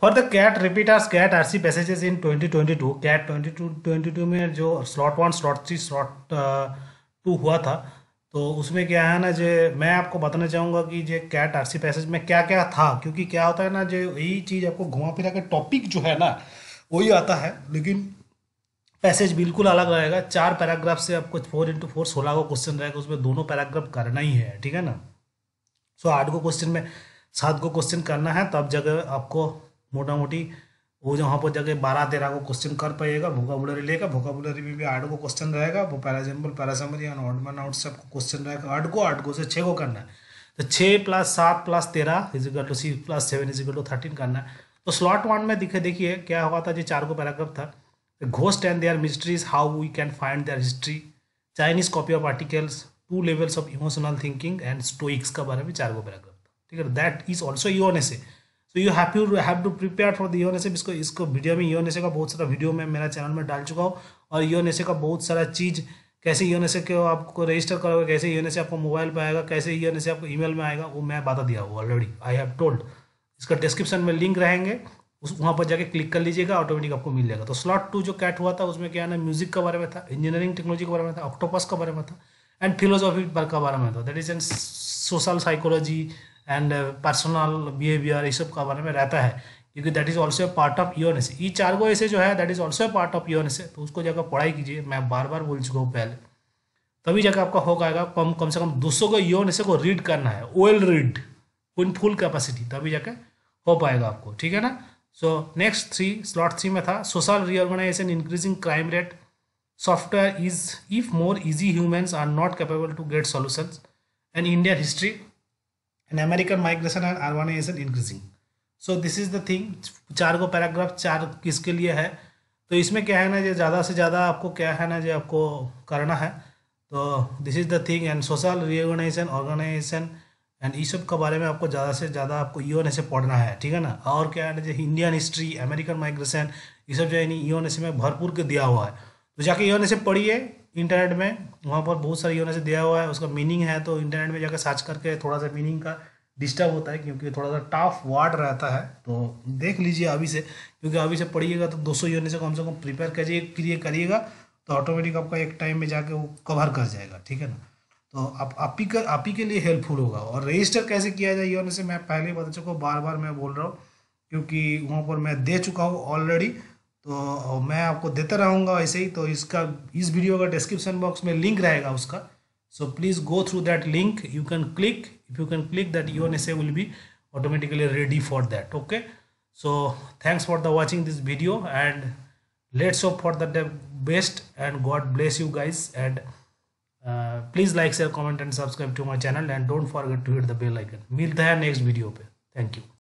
For the CAT repeaters CAT R C passages in twenty twenty two CAT twenty twenty two two में जो slot one slot three slot two हुआ था तो उसमें क्या है ना जो मैं आपको बताना चाहूँगा कि जो कैट आर सी पैसेज में क्या क्या था क्योंकि क्या होता है ना जो यही चीज़ आपको घुमा फिरा के टॉपिक जो है ना वही आता है लेकिन पैसेज बिल्कुल अलग रहेगा चार पैराग्राफ से आपको फोर इंटू फोर सोलह को क्वेश्चन रहेगा उसमें दोनों पैराग्राफ करना ही है ठीक है ना सो आठ को क्वेश्चन में सात को क्वेश्चन करना है तब जगह आपको मोटा मोटी वो जो वहाँ पर जाके बारह तेरह को क्वेश्चन कर पाएगा वोकाबुलरी लेगा वोकाबुलरी में भी आठ को क्वेश्चन रहेगा वो पैराजेम्बल पैरासमरी या ऑड मैन आउट सब क्वेश्चन रहेगा आठ को आठ को से छः को करना है तो छः प्लस सात प्लस तेरह equal to C plus seven equal to thirteen करना है तो स्लॉट वन में दिखे देखिए क्या हुआ था जो चार को पैराग्राफ था ghost and their mysteries how we can find their history Chinese copy of articles two levels of emotional thinking and Stoics का बारे में चार को पैराग्राफ था ठीक है दैट इज ऑल्सो योन एसे तो you have you have to prepare for the योनेसिप इसको इसको वीडियो में योनेसे का बहुत सारा वीडियो मैं मेरा चैनल में डाल चुका हूँ और योनेसे का बहुत सारा चीज़ कैसे योनेसे को आपको रजिस्टर करोगे कैसे योनेसे आपको मोबाइल पर आएगा कैसे योनेसे आपको ईमेल में आएगा वो मैं बता दिया हूँ ऑलरेडी आई हैव टोल्ड इसका डिस्क्रिप्शन में लिंक रहेंगे उस वहाँ पर जाके क्लिक कर लीजिएगा ऑटोमेटिक आपको मिल जाएगा तो स्लॉट टू जो कैट हुआ था उसमें क्या ना म्यूजिक के बारे में था इंजीनियरिंग टेक्नोलॉजी के बारे में था ऑक्टोपस के बारे में था एंड फिलोसॉफी का बारे में था that is an social psychology and personal behaviour ये सब का बारे में रहता है क्योंकि that is also a part of योरनेस ये चार गो ऐसे जो है that is also a part of योरनेस तो उसको जाकर पढ़ाई कीजिए मैं बार बार बोल चुका हूँ पहले तभी जाकर आपका हो पाएगा कम कम से कम दो सौ योन योनेस को रीड करना है well read in full capacity तभी जाकर हो पाएगा आपको ठीक है ना so next three slot three में था social reorganization increasing crime rate software is if more easy humans are not capable to get solution and Indian history and American migration and urbanization increasing. So this is the thing चार को paragraph चार किसके लिए है तो इसमें क्या है ना जो ज़्यादा से ज़्यादा आपको क्या है ना जो आपको करना है तो this is the thing and social reorganization organization and ये सब के बारे में आपको ज़्यादा से ज़्यादा आपको ईओन से पढ़ना है ठीक है ना और क्या है ना जो इंडियन हिस्ट्री अमेरिकन माइग्रेशन ये सब जो है ईओन में भरपूर के दिया हुआ है तो जाके ईओन से पढ़िए इंटरनेट में वहाँ पर बहुत सारी यूनिवर्सिटी दिया हुआ है उसका मीनिंग है तो इंटरनेट में जाकर सर्च करके थोड़ा सा मीनिंग का डिस्टर्ब होता है क्योंकि थोड़ा सा टफ वर्ड रहता है तो देख लीजिए अभी से क्योंकि अभी से पढ़िएगा तो 200 यूनिट से कम से कम प्रिपेयर करिए क्रिए करिएगा तो ऑटोमेटिक आपका एक टाइम में जाके वो कवर कर जाएगा ठीक है ना तो आप आप ही आप ही के लिए हेल्पफुल होगा और रजिस्टर कैसे किया जाए यूनिट से मैं पहले बता चुका हूँ बार बार मैं बोल रहा हूँ क्योंकि वहाँ पर मैं दे चुका हूँ ऑलरेडी तो मैं आपको देता रहूँगा ऐसे ही तो इसका इस वीडियो का डिस्क्रिप्शन बॉक्स में लिंक रहेगा उसका so please go through that link you can click if you can click that you an will भी automatically ready for that okay so thanks for the watching this video and let's of for the best and God bless you guys and please like share comment and subscribe to my channel and don't forget to hit the bell icon मिलता है next video पे thank you